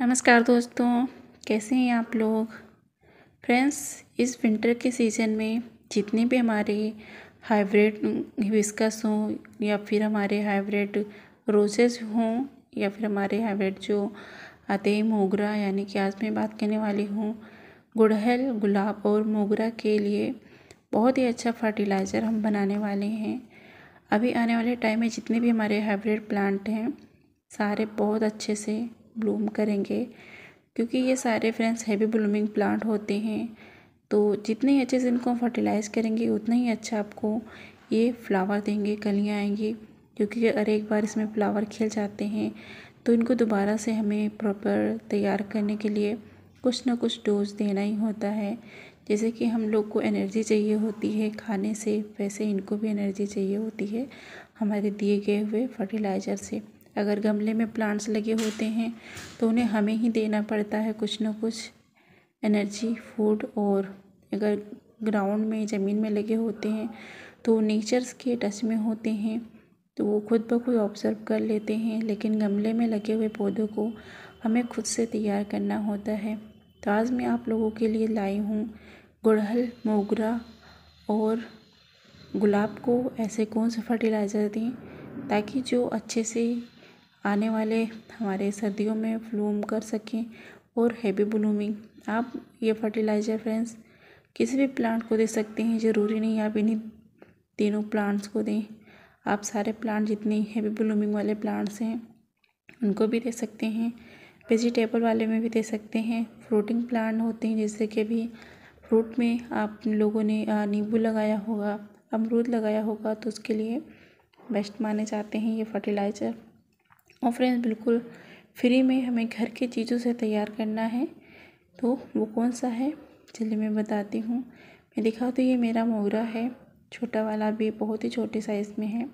नमस्कार दोस्तों कैसे हैं आप लोग फ्रेंड्स इस विंटर के सीज़न में जितने भी हमारे हाइब्रिड हिबिस्कस हों या फिर हमारे हाइब्रिड रोजेज हों या फिर हमारे हाइब्रिड जो आते हैं मोगरा यानी कि आज मैं बात करने वाली हूँ गुड़हल गुलाब और मोगरा के लिए बहुत ही अच्छा फर्टिलाइज़र हम बनाने वाले हैं अभी आने वाले टाइम में जितने भी हमारे हाइब्रिड प्लांट हैं सारे बहुत अच्छे से ब्लूम करेंगे क्योंकि ये सारे फ्रेंड्स हैवी ब्लूमिंग प्लांट होते हैं तो जितने ही अच्छे से इनको फर्टिलाइज़ करेंगे उतना ही अच्छा आपको ये फ्लावर देंगे कलियाँ आएंगी क्योंकि अगर एक बार इसमें फ्लावर खिल जाते हैं तो इनको दोबारा से हमें प्रॉपर तैयार करने के लिए कुछ ना कुछ डोज देना ही होता है जैसे कि हम लोग को एनर्जी चाहिए होती है खाने से वैसे इनको भी एनर्जी चाहिए होती है हमारे दिए गए हुए फर्टिलाइज़र से अगर गमले में प्लांट्स लगे होते हैं तो उन्हें हमें ही देना पड़ता है कुछ ना कुछ एनर्जी फूड और अगर ग्राउंड में ज़मीन में लगे होते हैं तो नेचर्स के टच में होते हैं तो वो खुद ब खुद ऑब्ज़र्व कर लेते हैं लेकिन गमले में लगे हुए पौधों को हमें खुद से तैयार करना होता है तो आज मैं आप लोगों के लिए लाई हूँ गुड़हल मोगरा और गुलाब को ऐसे कौन से फर्टिलाइज़र दें ताकि जो अच्छे से आने वाले हमारे सर्दियों में फ्लूम कर सकें और हैवी ब्लूमिंग आप ये फर्टिलाइज़र फ्रेंड्स किसी भी प्लांट को दे सकते हैं ज़रूरी नहीं आप इन्हीं तीनों प्लांट्स को दें आप सारे प्लांट जितने हैवी ब्लूमिंग वाले प्लांट्स हैं उनको भी दे सकते हैं वेजिटेबल वाले में भी दे सकते हैं फ्रूटिंग प्लांट होते हैं जैसे कि अभी फ्रूट में आप लोगों ने नींबू लगाया होगा अमरूद लगाया होगा तो उसके लिए बेस्ट माने जाते हैं ये फर्टिलाइज़र और फ्रेंड्स बिल्कुल फ्री में हमें घर की चीज़ों से तैयार करना है तो वो कौन सा है चलिए मैं बताती हूँ मैं दिखा तो ये मेरा मोगरा है छोटा वाला भी बहुत ही छोटे साइज़ में है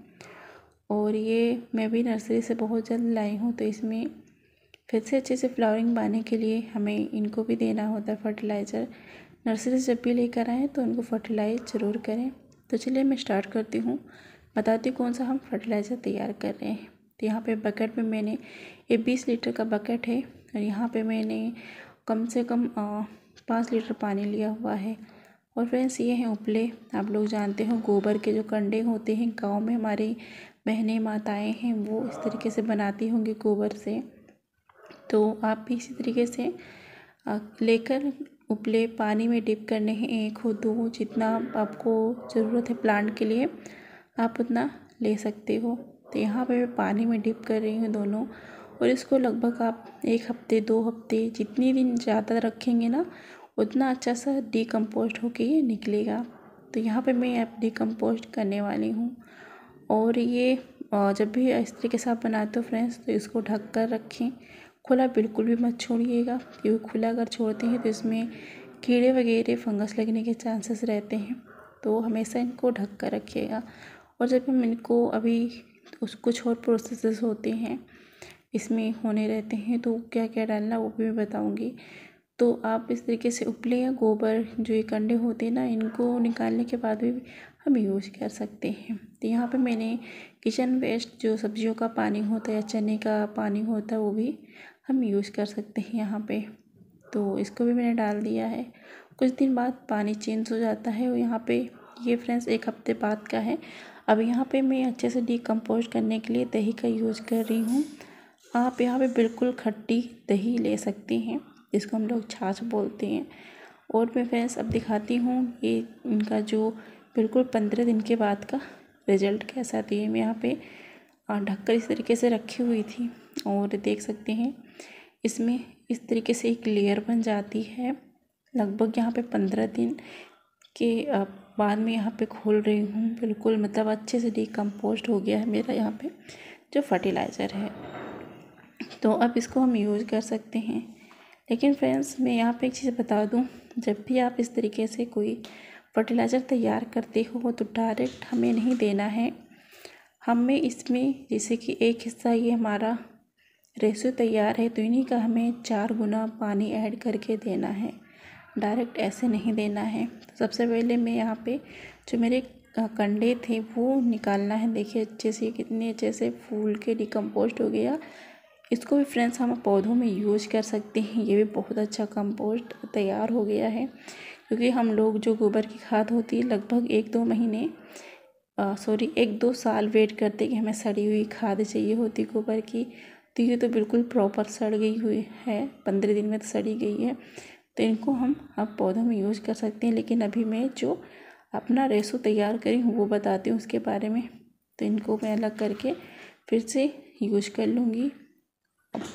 और ये मैं भी नर्सरी से बहुत जल्द लाई हूँ तो इसमें फिर से अच्छे से फ्लावरिंग बाने के लिए हमें इनको भी देना होता है फर्टिलाइज़र नर्सरी से जब भी लेकर आएँ तो उनको फर्टिलाइज ज़रूर करें तो चलिए मैं स्टार्ट करती हूँ बताती कौन सा हम फर्टिलाइज़र तैयार कर रहे हैं तो यहाँ पे बकेट में मैंने ये बीस लीटर का बकेट है और यहाँ पे मैंने कम से कम पाँच लीटर पानी लिया हुआ है और फ्रेंड्स ये हैं उपले आप लोग जानते हो गोबर के जो कंडे होते हैं गांव में हमारी बहनें माताएं हैं वो इस तरीके से बनाती होंगी गोबर से तो आप भी इसी तरीके से लेकर उपले पानी में डिप करने हैं एक हो दो जितना आपको ज़रूरत है प्लांट के लिए आप उतना ले सकते हो तो यहाँ पे मैं पानी में डिप कर रही हूँ दोनों और इसको लगभग आप एक हफ्ते दो हफ्ते जितने दिन ज़्यादा रखेंगे ना उतना अच्छा सा डिकम्पोस्ट होके ये निकलेगा तो यहाँ पे मैं अब डिकम्पोस्ट करने वाली हूँ और ये जब भी इस तरीके से आप बनाते हो फ्रेंड्स तो इसको ढक कर रखें खुला बिल्कुल भी मत छोड़िएगा क्योंकि खुला अगर छोड़ते हैं तो इसमें कीड़े वगैरह फंगस लगने के चांसेस रहते हैं तो हमेशा इनको ढक कर रखिएगा और जब हम इनको अभी उस कुछ और प्रोसेसेस होते हैं इसमें होने रहते हैं तो क्या क्या डालना वो भी मैं बताऊँगी तो आप इस तरीके से उपले या गोबर जो ये कंडे होते हैं ना इनको निकालने के बाद भी हम यूज़ कर सकते हैं तो यहाँ पे मैंने किचन वेस्ट जो सब्जियों का पानी होता है या चने का पानी होता है वो भी हम यूज़ कर सकते हैं यहाँ पे तो इसको भी मैंने डाल दिया है कुछ दिन बाद पानी चेंज हो जाता है और यहाँ पर ये फ्रेंड्स एक हफ्ते बाद का है अब यहाँ पे मैं अच्छे से डिकम्पोज करने के लिए दही का यूज़ कर रही हूँ आप यहाँ पे बिल्कुल खट्टी दही ले सकती हैं जिसको हम लोग छाछ बोलते हैं और मैं फ्रेंड्स अब दिखाती हूँ ये इनका जो बिल्कुल पंद्रह दिन के बाद का रिज़ल्ट कैसा थी मैं यहाँ पे ढककर इस तरीके से रखी हुई थी और देख सकते हैं इसमें इस तरीके से एक लेयर बन जाती है लगभग यहाँ पे पंद्रह दिन के बाद में यहाँ पे खोल रही हूँ बिल्कुल मतलब अच्छे से डिकम्पोस्ट हो गया है मेरा यहाँ पे जो फर्टिलाइज़र है तो अब इसको हम यूज़ कर सकते हैं लेकिन फ्रेंड्स मैं यहाँ पे एक चीज़ बता दूँ जब भी आप इस तरीके से कोई फर्टिलाइज़र तैयार करते हो तो डायरेक्ट हमें नहीं देना है हमें इसमें जैसे कि एक हिस्सा ये हमारा रेसो तैयार है तो इन्हीं का हमें चार गुना पानी ऐड करके देना है डायरेक्ट ऐसे नहीं देना है सबसे पहले मैं यहाँ पे जो मेरे कंडे थे वो निकालना है देखिए अच्छे से कितने अच्छे से फूल के डिकम्पोस्ट हो गया इसको भी फ्रेंड्स हम पौधों में यूज कर सकते हैं ये भी बहुत अच्छा कंपोस्ट तैयार हो गया है क्योंकि हम लोग जो गोबर की खाद होती है लगभग एक दो महीने सॉरी एक दो साल वेट करते कि हमें सड़ी हुई खाद चाहिए होती गोबर की तो ये तो बिल्कुल प्रॉपर सड़ गई हुई है पंद्रह दिन में तो सड़ी गई है तो इनको हम अब पौधों में यूज़ कर सकते हैं लेकिन अभी मैं जो अपना रेसो तैयार करी हूँ वो बताती हूँ उसके बारे में तो इनको मैं अलग करके फिर से यूज कर लूँगी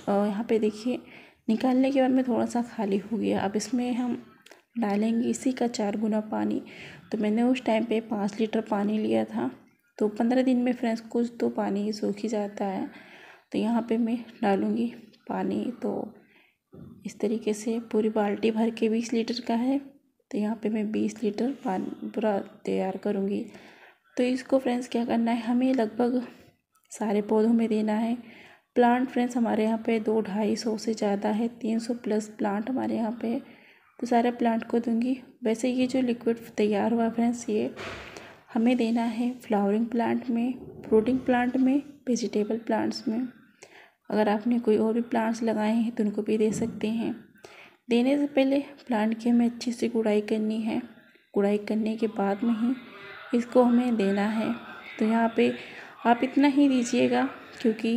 यहाँ पे देखिए निकालने के बाद में थोड़ा सा खाली हो गया अब इसमें हम डालेंगे इसी का चार गुना पानी तो मैंने उस टाइम पे पाँच लीटर पानी लिया था तो पंद्रह दिन में फ्रेंड्स कुछ तो पानी सूख ही जाता है तो यहाँ पे मैं डालूँगी पानी तो इस तरीके से पूरी बाल्टी भर के बीस लीटर का है तो यहाँ पे मैं बीस लीटर पानी पूरा तैयार करूँगी तो इसको फ्रेंड्स क्या करना है हमें लगभग सारे पौधों में देना है प्लांट फ्रेंड्स हमारे यहाँ पे दो ढाई सौ से ज़्यादा है तीन सौ प्लस प्लांट हमारे यहाँ पे तो सारे प्लांट को दूंगी वैसे ये जो लिक्विड तैयार हुआ फ्रेंड्स ये हमें देना है फ्लावरिंग प्लांट में फ्रूटिंग प्लांट में वेजिटेबल प्लांट्स में अगर आपने कोई और भी प्लांट्स लगाए हैं तो उनको भी दे सकते हैं देने से पहले प्लांट की हमें अच्छी से गुड़ाई करनी है गुड़ाई करने के बाद में ही इसको हमें देना है तो यहाँ पे आप इतना ही दीजिएगा क्योंकि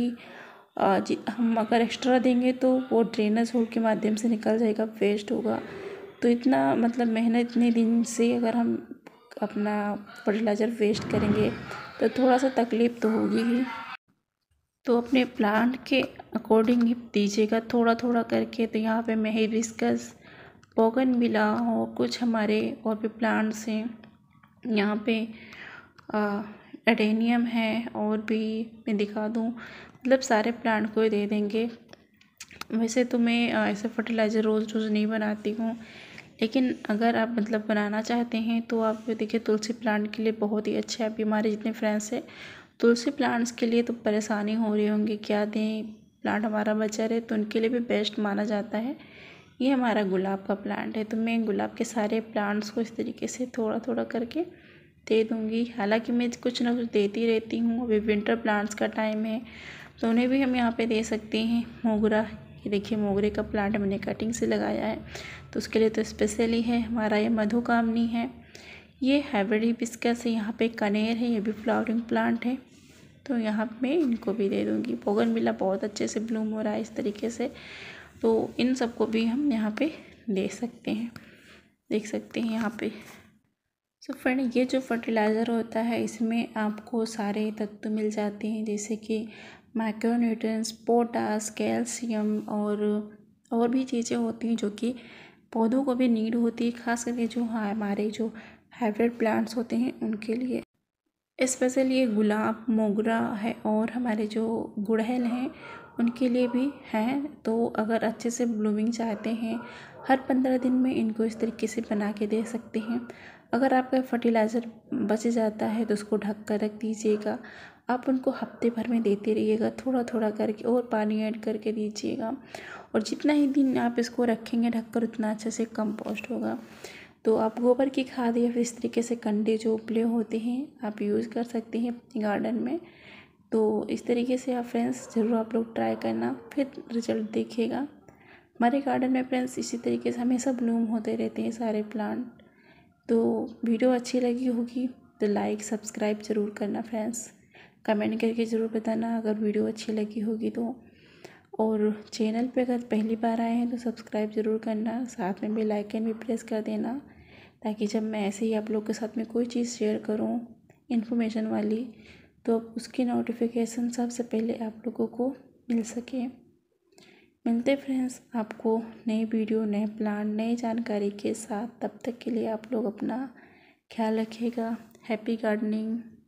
हम अगर एक्स्ट्रा देंगे तो वो ड्रेनेज होल के माध्यम से निकल जाएगा वेस्ट होगा तो इतना मतलब मेहनत इतने दिन से अगर हम अपना फर्टिलाइज़र वेस्ट करेंगे तो थोड़ा सा तकलीफ़ तो होगी ही तो अपने प्लांट के अकॉर्डिंग ही दीजिएगा थोड़ा थोड़ा करके तो यहाँ पे मैं हिबिस्कस पोगन मिला और कुछ हमारे और भी प्लांट्स हैं यहाँ पे एडेनियम है और भी मैं दिखा दूँ मतलब सारे प्लांट को ही दे देंगे वैसे तो मैं ऐसे फर्टिलाइज़र रोज़ रोज़ नहीं बनाती हूँ लेकिन अगर आप मतलब बनाना चाहते हैं तो आप देखिए तुलसी प्लांट के लिए बहुत ही अच्छा है अभी हमारे जितने फ्रेंड्स हैं तुलसी प्लांट्स के लिए तो परेशानी हो रही होंगी क्या दें प्लांट हमारा बचा रहे तो उनके लिए भी बेस्ट माना जाता है ये हमारा गुलाब का प्लांट है तो मैं गुलाब के सारे प्लांट्स को इस तरीके से थोड़ा थोड़ा करके दे दूँगी हालांकि मैं कुछ ना कुछ देती रहती हूँ अभी विंटर प्लांट्स का टाइम है तो उन्हें भी हम यहाँ पे दे सकते हैं मोगरा ये देखिए मोगरे का प्लांट मैंने कटिंग से लगाया है तो उसके लिए तो स्पेशली है हमारा ये मधुकामनी है ये हाइब्रिड बिस्कस है यहाँ पे कनेर है ये भी फ्लावरिंग प्लांट है तो यहाँ मैं इनको भी दे दूँगी मिला बहुत अच्छे से ब्लूम हो रहा है इस तरीके से तो इन सबको भी हम यहाँ पे दे सकते हैं देख सकते हैं यहाँ पे सो so फ्रेंड ये जो फर्टिलाइज़र होता है इसमें आपको सारे तत्व मिल जाते हैं जैसे कि माइक्रोन्यूट्रंस पोटास कैल्शियम और और भी चीज़ें होती हैं जो कि पौधों को भी नीड होती है खास करके जो हाँ हमारे जो हाइब्रिड प्लांट्स होते हैं उनके लिए स्पेशल ये गुलाब मोगरा है और हमारे जो गुड़हल हैं उनके लिए भी हैं तो अगर अच्छे से ब्लूमिंग चाहते हैं हर पंद्रह दिन में इनको इस तरीके से बना के दे सकते हैं अगर आपका फर्टिलाइज़र बच जाता है तो उसको ढक कर रख दीजिएगा आप उनको हफ्ते भर में देते रहिएगा थोड़ा थोड़ा करके और पानी ऐड करके दीजिएगा और जितना ही दिन आप इसको रखेंगे ढककर उतना अच्छे से कंपोस्ट होगा तो आप गोबर की खाद या फिर इस तरीके से कंडे जो उपले होते हैं आप यूज़ कर सकते हैं अपने गार्डन में तो इस तरीके से आप फ्रेंड्स ज़रूर आप लोग ट्राई करना फिर रिजल्ट देखेगा हमारे गार्डन में फ्रेंड्स इसी तरीके से हमेशा ब्लूम होते रहते हैं सारे प्लांट तो वीडियो अच्छी लगी होगी तो लाइक सब्सक्राइब ज़रूर करना फ्रेंड्स कमेंट करके ज़रूर बताना अगर वीडियो अच्छी लगी होगी तो और चैनल पे अगर पहली बार आए हैं तो सब्सक्राइब ज़रूर करना साथ में बेल आइकन भी प्रेस कर देना ताकि जब मैं ऐसे ही आप लोग के साथ में कोई चीज़ शेयर करूँ इन्फॉर्मेशन वाली तो उसकी नोटिफिकेशन सबसे पहले आप लोगों को मिल सके मिलते फ्रेंड्स आपको नई वीडियो नए प्लान नई जानकारी के साथ तब तक के लिए आप लोग अपना ख्याल रखिएगा हैप्पी गार्डनिंग